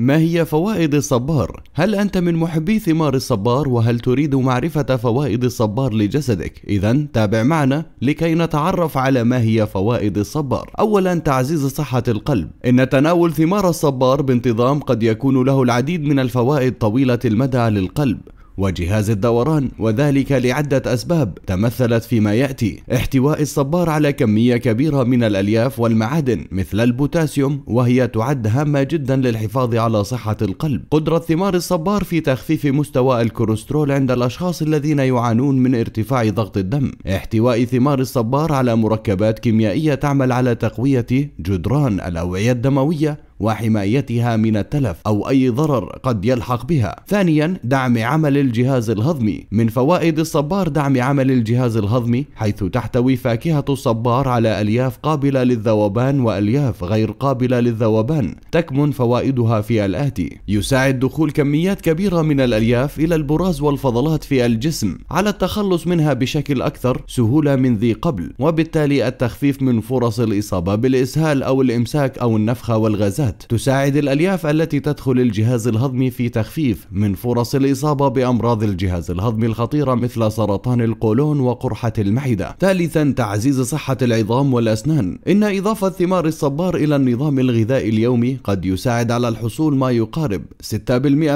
ما هي فوائد الصبار؟ هل أنت من محبي ثمار الصبار وهل تريد معرفة فوائد الصبار لجسدك؟ إذا تابع معنا لكي نتعرف على ما هي فوائد الصبار. أولا تعزيز صحة القلب. إن تناول ثمار الصبار بانتظام قد يكون له العديد من الفوائد طويلة المدى للقلب. وجهاز الدوران وذلك لعدة أسباب تمثلت فيما يأتي احتواء الصبار على كمية كبيرة من الألياف والمعادن مثل البوتاسيوم وهي تعد هامة جدا للحفاظ على صحة القلب قدرة ثمار الصبار في تخفيف مستوى الكوليسترول عند الأشخاص الذين يعانون من ارتفاع ضغط الدم احتواء ثمار الصبار على مركبات كيميائية تعمل على تقوية جدران الأوعية الدموية وحمايتها من التلف أو أي ضرر قد يلحق بها ثانيا دعم عمل الجهاز الهضمي من فوائد الصبار دعم عمل الجهاز الهضمي حيث تحتوي فاكهة الصبار على ألياف قابلة للذوبان وألياف غير قابلة للذوبان تكمن فوائدها في الآتي يساعد دخول كميات كبيرة من الألياف إلى البراز والفضلات في الجسم على التخلص منها بشكل أكثر سهولة من ذي قبل وبالتالي التخفيف من فرص الإصابة بالإسهال أو الإمساك أو النفخة والغازات الهرمونات تساعد الألياف التي تدخل الجهاز الهضمي في تخفيف من فرص الإصابة بأمراض الجهاز الهضمي الخطيرة مثل سرطان القولون وقرحة المعدة ثالثا تعزيز صحة العظام والأسنان إن إضافة ثمار الصبار إلى النظام الغذائي اليومي قد يساعد على الحصول ما يقارب 6%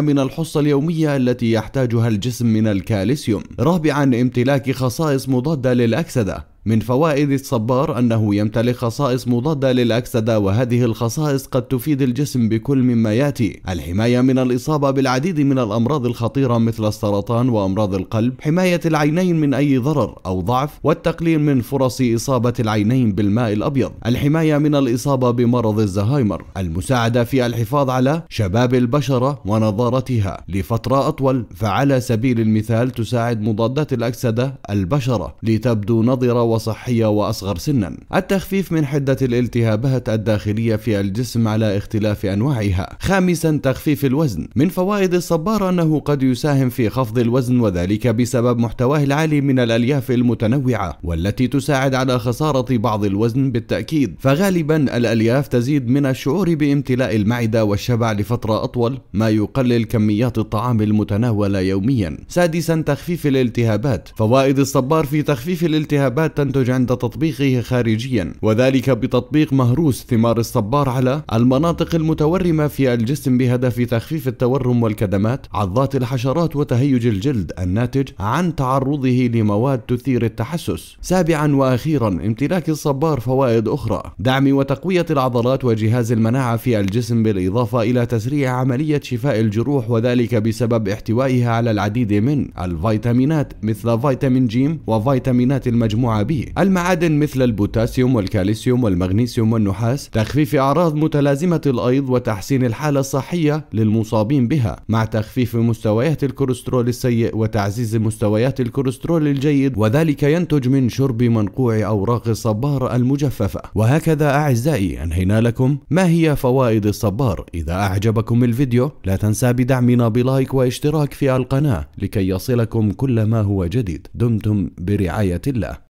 من الحصة اليومية التي يحتاجها الجسم من الكالسيوم رابعا امتلاك خصائص مضادة للأكسدة من فوائد الصبار أنه يمتلك خصائص مضادة للأكسدة وهذه الخصائص قد تفيد الجسم بكل مما يأتي الحماية من الإصابة بالعديد من الأمراض الخطيرة مثل السرطان وأمراض القلب حماية العينين من أي ضرر أو ضعف والتقليل من فرص إصابة العينين بالماء الأبيض الحماية من الإصابة بمرض الزهايمر المساعدة في الحفاظ على شباب البشرة ونضارتها لفترة أطول فعلى سبيل المثال تساعد مضادات الأكسدة البشرة لتبدو و وصحية وأصغر سنا التخفيف من حدة الالتهابات الداخلية في الجسم على اختلاف أنواعها خامسا تخفيف الوزن من فوائد الصبار أنه قد يساهم في خفض الوزن وذلك بسبب محتواه العالي من الألياف المتنوعة والتي تساعد على خسارة بعض الوزن بالتأكيد فغالبا الألياف تزيد من الشعور بامتلاء المعدة والشبع لفترة أطول ما يقلل كميات الطعام المتناولة يوميا سادسا تخفيف الالتهابات فوائد الصبار في تخفيف الالتهابات تنتج عند تطبيقه خارجيا وذلك بتطبيق مهروس ثمار الصبار على المناطق المتورمة في الجسم بهدف تخفيف التورم والكدمات عضات الحشرات وتهيج الجلد الناتج عن تعرضه لمواد تثير التحسس سابعا وأخيرا امتلاك الصبار فوائد أخرى دعم وتقوية العضلات وجهاز المناعة في الجسم بالإضافة إلى تسريع عملية شفاء الجروح وذلك بسبب احتوائها على العديد من الفيتامينات مثل فيتامين جيم وفيتامينات المجموعة ب الطبيعي المعادن مثل البوتاسيوم والكالسيوم والمغنيسيوم والنحاس تخفيف أعراض متلازمة الأيض وتحسين الحالة الصحية للمصابين بها مع تخفيف مستويات الكوليسترول السيء وتعزيز مستويات الكوليسترول الجيد وذلك ينتج من شرب منقوع أوراق الصبار المجففة وهكذا أعزائي أنهينا لكم ما هي فوائد الصبار إذا أعجبكم الفيديو لا تنسى بدعمنا بلايك واشتراك في القناة لكي يصلكم كل ما هو جديد دمتم برعاية الله